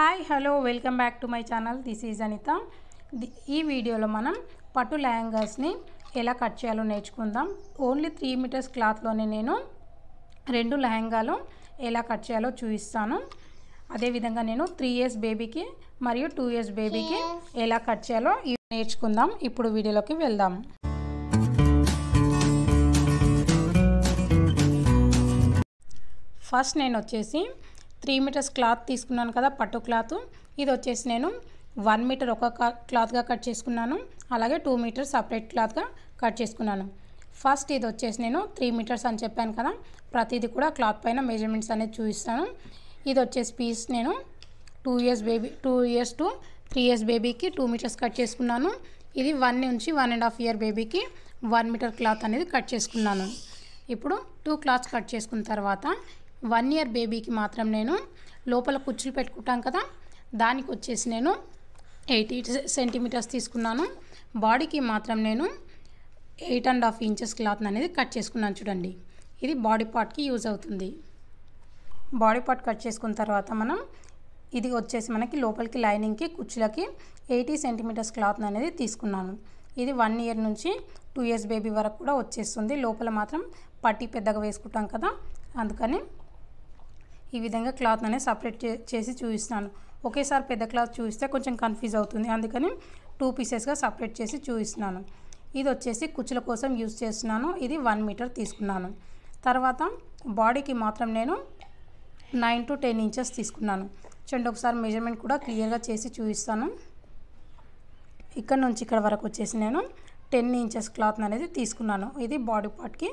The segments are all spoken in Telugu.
hi hello welcome back to my channel this is Anitha ఈ వీడియోలో మనం పట్టు లెహంగాస్ని ఎలా కట్ చేయాలో నేర్చుకుందాం ఓన్లీ త్రీ మీటర్స్ క్లాత్లోనే నేను రెండు లహంగాలు ఎలా కట్ చేయాలో చూపిస్తాను అదేవిధంగా నేను త్రీ ఇయర్స్ బేబీకి మరియు టూ ఇయర్స్ బేబీకి ఎలా కట్ చేయాలో నేర్చుకుందాం ఇప్పుడు వీడియోలోకి వెళ్దాం ఫస్ట్ నేను వచ్చేసి త్రీ మీటర్స్ క్లాత్ తీసుకున్నాను కదా పట్టు క్లాత్ ఇది వచ్చేసి నేను వన్ మీటర్ ఒక క్లాత్గా కట్ చేసుకున్నాను అలాగే టూ మీటర్ సపరేట్ క్లాత్గా కట్ చేసుకున్నాను ఫస్ట్ ఇది వచ్చేసి నేను త్రీ మీటర్స్ అని చెప్పాను కదా ప్రతిదీ కూడా క్లాత్ పైన మెజర్మెంట్స్ అనేది చూపిస్తాను ఇది వచ్చేసి పీస్ నేను two years baby two years to three years బేబీకి టూ మీటర్స్ కట్ చేసుకున్నాను ఇది వన్ నుంచి వన్ అండ్ హాఫ్ ఇయర్ బేబీకి వన్ మీటర్ క్లాత్ అనేది కట్ చేసుకున్నాను ఇప్పుడు టూ క్లాత్స్ కట్ చేసుకున్న తర్వాత వన్ ఇయర్ బేబీకి మాత్రం నేను లోపల కుర్చీలు పెట్టుకుంటాం కదా దానికి వచ్చేసి నేను ఎయిటీ సెంటీమీటర్స్ తీసుకున్నాను బాడీకి మాత్రం నేను eight and half inches cloth అనేది కట్ చేసుకున్నాను చూడండి ఇది బాడీ పార్ట్కి యూజ్ అవుతుంది బాడీ పార్ట్ కట్ చేసుకున్న తర్వాత మనం ఇది వచ్చేసి మనకి లోపలికి లైనింగ్కి కుర్చీలకి ఎయిటీ సెంటీమీటర్స్ క్లాత్ అనేది తీసుకున్నాను ఇది వన్ ఇయర్ నుంచి టూ ఇయర్స్ బేబీ వరకు కూడా వచ్చేస్తుంది లోపల మాత్రం పట్టి పెద్దగా వేసుకుంటాం కదా అందుకని ఈ విధంగా క్లాత్ అనేది సపరేట్ చేసి చూపిస్తాను ఒకేసారి పెద్ద క్లాత్ చూపిస్తే కొంచెం కన్ఫ్యూజ్ అవుతుంది అందుకని టూ పీసెస్గా సపరేట్ చేసి చూపిస్తున్నాను ఇది వచ్చేసి కుచ్చుల కోసం యూజ్ చేస్తున్నాను ఇది వన్ మీటర్ తీసుకున్నాను తర్వాత బాడీకి మాత్రం నేను నైన్ టు టెన్ ఇంచెస్ తీసుకున్నాను చూడండి ఒకసారి మెజర్మెంట్ కూడా క్లియర్గా చేసి చూపిస్తాను ఇక్కడ నుంచి ఇక్కడ వరకు వచ్చేసి నేను టెన్ ఇంచెస్ క్లాత్ అనేది తీసుకున్నాను ఇది బాడీ పార్ట్కి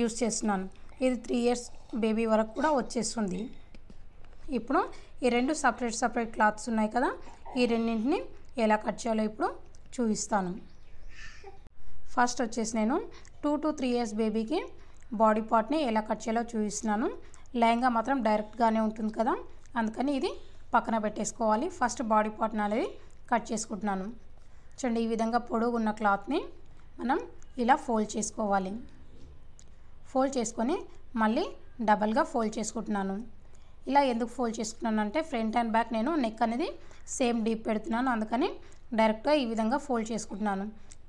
యూజ్ చేస్తున్నాను ఇది త్రీ ఇయర్స్ బేబీ వరకు కూడా వచ్చేస్తుంది ఇప్పుడు ఈ రెండు సపరేట్ సపరేట్ క్లాత్స్ ఉన్నాయి కదా ఈ రెండింటిని ఎలా కట్ చేయాలో ఇప్పుడు చూపిస్తాను ఫస్ట్ వచ్చేసి నేను టూ టు త్రీ ఇయర్స్ బేబీకి బాడీ పార్ట్ని ఎలా కట్ చేయాలో చూపిస్తున్నాను లైంగా మాత్రం డైరెక్ట్గానే ఉంటుంది కదా అందుకని ఇది పక్కన పెట్టేసుకోవాలి ఫస్ట్ బాడీ పార్ట్ని అనేది కట్ చేసుకుంటున్నాను చూడండి ఈ విధంగా పొడుగు ఉన్న క్లాత్ని మనం ఇలా ఫోల్డ్ చేసుకోవాలి ఫోల్డ్ చేసుకొని మళ్ళీ డబల్గా ఫోల్డ్ చేసుకుంటున్నాను ఇలా ఎందుకు ఫోల్డ్ చేసుకున్నాను అంటే ఫ్రంట్ అండ్ బ్యాక్ నేను నెక్ అనేది సేమ్ డీప్ పెడుతున్నాను అందుకని డైరెక్ట్గా ఈ విధంగా ఫోల్డ్ చేసుకుంటున్నాను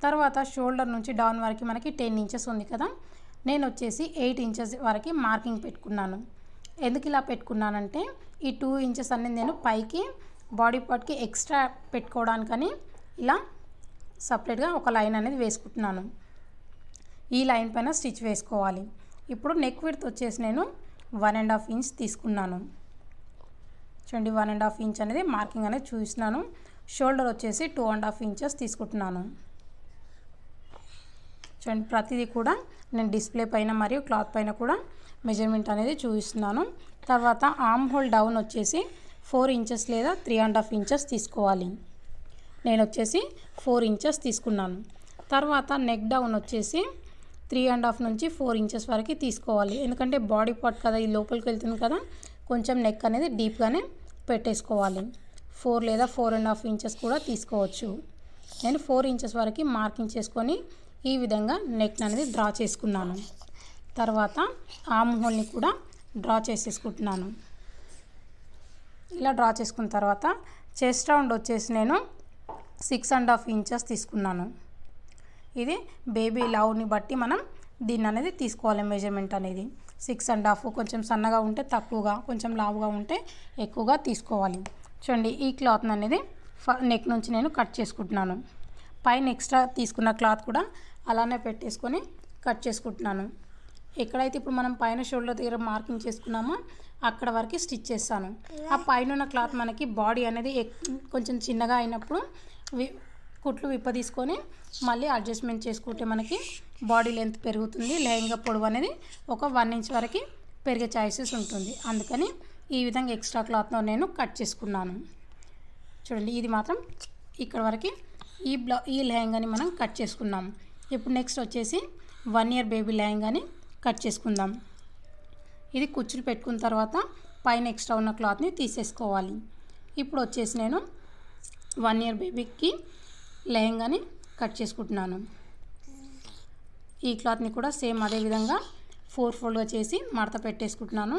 తర్వాత షోల్డర్ నుంచి డౌన్ వరకు మనకి టెన్ ఇంచెస్ ఉంది కదా నేను వచ్చేసి ఎయిట్ ఇంచెస్ వరకు మార్కింగ్ పెట్టుకున్నాను ఎందుకు ఇలా పెట్టుకున్నానంటే ఈ టూ ఇంచెస్ అనేది నేను పైకి బాడీ పార్ట్కి ఎక్స్ట్రా పెట్టుకోవడానికని ఇలా సపరేట్గా ఒక లైన్ అనేది వేసుకుంటున్నాను ఈ లైన్ పైన స్టిచ్ వేసుకోవాలి ఇప్పుడు నెక్ విడ్త్ వచ్చేసి నేను వన్ అండ్ హాఫ్ ఇంచ్ తీసుకున్నాను చూడండి వన్ అండ్ హాఫ్ ఇంచ్ అనేది మార్కింగ్ అనేది చూసినాను షోల్డర్ వచ్చేసి టూ అండ్ హాఫ్ ఇంచెస్ తీసుకుంటున్నాను చూడండి ప్రతిదీ కూడా నేను డిస్ప్లే పైన మరియు క్లాత్ పైన కూడా మెజర్మెంట్ అనేది చూపిస్తున్నాను తర్వాత ఆమ్ హోల్ డౌన్ వచ్చేసి ఫోర్ ఇంచెస్ లేదా త్రీ అండ్ హాఫ్ ఇంచెస్ తీసుకోవాలి నేను వచ్చేసి ఫోర్ ఇంచెస్ తీసుకున్నాను తర్వాత నెక్ డౌన్ వచ్చేసి త్రీ అండ్ హాఫ్ నుంచి ఫోర్ ఇంచెస్ వరకు తీసుకోవాలి ఎందుకంటే బాడీ పార్ట్ కదా ఈ లోపలికి వెళ్తుంది కదా కొంచెం నెక్ అనేది డీప్గానే పెట్టేసుకోవాలి ఫోర్ లేదా ఫోర్ అండ్ హాఫ్ ఇంచెస్ కూడా తీసుకోవచ్చు నేను ఫోర్ ఇంచెస్ వరకు మార్కింగ్ చేసుకొని ఈ విధంగా నెక్ అనేది డ్రా చేసుకున్నాను తర్వాత ఆమ్ హోల్ని కూడా డ్రా చేసేసుకుంటున్నాను ఇలా డ్రా చేసుకున్న తర్వాత చెస్ట్ రౌండ్ వచ్చేసి నేను సిక్స్ అండ్ హాఫ్ ఇంచెస్ తీసుకున్నాను ఇది బేబీ లావుని బట్టి మనం దీన్ని అనేది తీసుకోవాలి మెజర్మెంట్ అనేది సిక్స్ అండ్ హాఫ్ కొంచెం సన్నగా ఉంటే తక్కువగా కొంచెం లావుగా ఉంటే ఎక్కువగా తీసుకోవాలి చూడండి ఈ క్లాత్ అనేది నెక్ నుంచి నేను కట్ చేసుకుంటున్నాను పైన ఎక్స్ట్రా తీసుకున్న క్లాత్ కూడా అలానే పెట్టేసుకొని కట్ చేసుకుంటున్నాను ఎక్కడైతే ఇప్పుడు మనం పైన షోల్డర్ దగ్గర మార్కింగ్ చేసుకున్నామో అక్కడ వరకు స్టిచ్ చేస్తాను ఆ పైన ఉన్న క్లాత్ మనకి బాడీ అనేది కొంచెం చిన్నగా అయినప్పుడు కుట్లు విప్పదీసుకొని మళ్ళీ అడ్జస్ట్మెంట్ చేసుకుంటే మనకి బాడీ లెంత్ పెరుగుతుంది లెహెంగా పొడవు అనేది ఒక వన్ ఇంచ్ వరకు పెరిగే ఛాయిసెస్ ఉంటుంది అందుకని ఈ విధంగా ఎక్స్ట్రా క్లాత్లో నేను కట్ చేసుకున్నాను చూడండి ఇది మాత్రం ఇక్కడ వరకు ఈ బ్లా ఈ లెహంగాని మనం కట్ చేసుకున్నాం ఇప్పుడు నెక్స్ట్ వచ్చేసి వన్ ఇయర్ బేబీ లెహంగాని కట్ చేసుకుందాం ఇది కుచ్చులు పెట్టుకున్న తర్వాత పైన ఎక్స్ట్రా ఉన్న క్లాత్ని తీసేసుకోవాలి ఇప్పుడు వచ్చేసి నేను వన్ ఇయర్ బేబీకి లెహంగాని కట్ చేసుకుంటున్నాను ఈ క్లాత్ని కూడా సేమ్ అదే విధంగా ఫోర్ ఫోల్డ్గా చేసి మడత పెట్టేసుకుంటున్నాను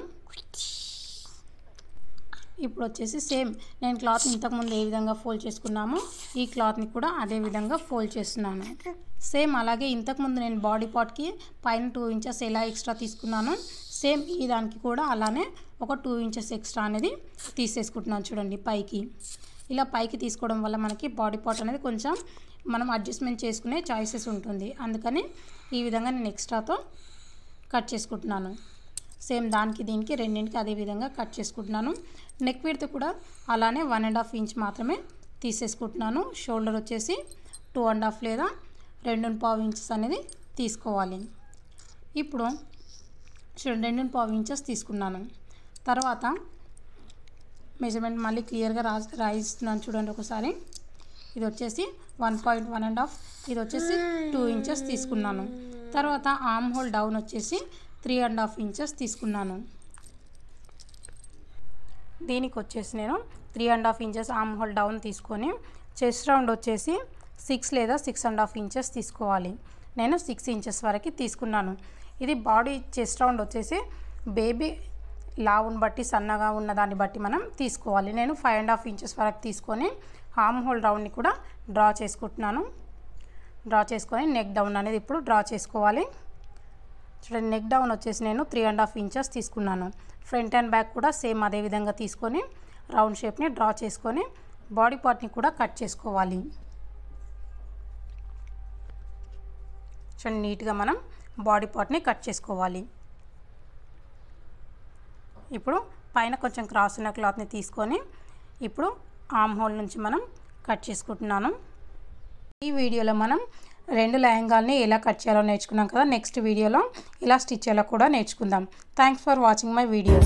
ఇప్పుడు వచ్చేసి సేమ్ నేను క్లాత్ ఇంతకుముందు ఏ విధంగా ఫోల్డ్ చేసుకున్నామో ఈ క్లాత్ని కూడా అదే విధంగా ఫోల్డ్ చేస్తున్నాను సేమ్ అలాగే ఇంతకుముందు నేను బాడీ పార్ట్కి పైన టూ ఇంచెస్ ఎలా ఎక్స్ట్రా తీసుకున్నాను సేమ్ ఈ దానికి కూడా అలానే ఒక టూ ఇంచెస్ ఎక్స్ట్రా అనేది తీసేసుకుంటున్నాను చూడండి పైకి ఇలా పైకి తీసుకోవడం వల్ల మనకి బాడీ పార్ట్ అనేది కొంచెం మనం అడ్జస్ట్మెంట్ చేసుకునే చాయిసెస్ ఉంటుంది అందుకని ఈ విధంగా నేను ఎక్స్ట్రాతో కట్ చేసుకుంటున్నాను సేమ్ దానికి దీనికి రెండింటికి అదే విధంగా కట్ చేసుకుంటున్నాను నెక్ విడ్త్ కూడా అలానే వన్ అండ్ హాఫ్ ఇంచ్ మాత్రమే తీసేసుకుంటున్నాను షోల్డర్ వచ్చేసి టూ అండ్ హాఫ్ లేదా రెండు పావు ఇంచెస్ అనేది తీసుకోవాలి ఇప్పుడు రెండు పావు ఇంచెస్ తీసుకున్నాను తర్వాత మెజర్మెంట్ మళ్ళీ క్లియర్గా రా రాయిస్తున్నాను చూడండి ఒకసారి ఇది వచ్చేసి one point one and half ఇది వచ్చేసి టూ ఇంచెస్ తీసుకున్నాను తర్వాత ఆమ్ హోల్ డౌన్ వచ్చేసి త్రీ అండ్ హాఫ్ ఇంచెస్ తీసుకున్నాను దీనికి వచ్చేసి నేను three and half inches arm hole down తీసుకొని చెస్ట్ రౌండ్ వచ్చేసి సిక్స్ లేదా సిక్స్ అండ్ హాఫ్ ఇంచెస్ తీసుకోవాలి నేను సిక్స్ ఇంచెస్ వరకు తీసుకున్నాను ఇది బాడీ చెస్ట్ రౌండ్ వచ్చేసి బేబీ లావుని బట్టి సన్నగా ఉన్న దాన్ని బట్టి మనం తీసుకోవాలి నేను ఫైవ్ అండ్ హాఫ్ ఇంచెస్ వరకు తీసుకొని హామ్ హోల్ రౌండ్ని కూడా డ్రా చేసుకుంటున్నాను డ్రా చేసుకొని నెక్ డౌన్ అనేది ఇప్పుడు డ్రా చేసుకోవాలి చూడండి నెక్ డౌన్ వచ్చేసి నేను త్రీ అండ్ హాఫ్ ఇంచెస్ తీసుకున్నాను ఫ్రంట్ అండ్ బ్యాక్ కూడా సేమ్ అదే విధంగా తీసుకొని రౌండ్ షేప్ని డ్రా చేసుకొని బాడీ పార్ట్ని కూడా కట్ చేసుకోవాలి చూడండి నీట్గా మనం బాడీ పార్ట్ని కట్ చేసుకోవాలి ఇప్పుడు పైన కొంచెం క్రాస్ ఉన్న క్లాత్ని తీసుకొని ఇప్పుడు ఆమ్ హోల్ నుంచి మనం కట్ చేసుకుంటున్నాను ఈ వీడియోలో మనం రెండు లెహంగాల్ని ఎలా కట్ చేయాలో నేర్చుకున్నాం కదా నెక్స్ట్ వీడియోలో ఇలా స్టిచ్ చేయాలో కూడా నేర్చుకుందాం thanks for watching my video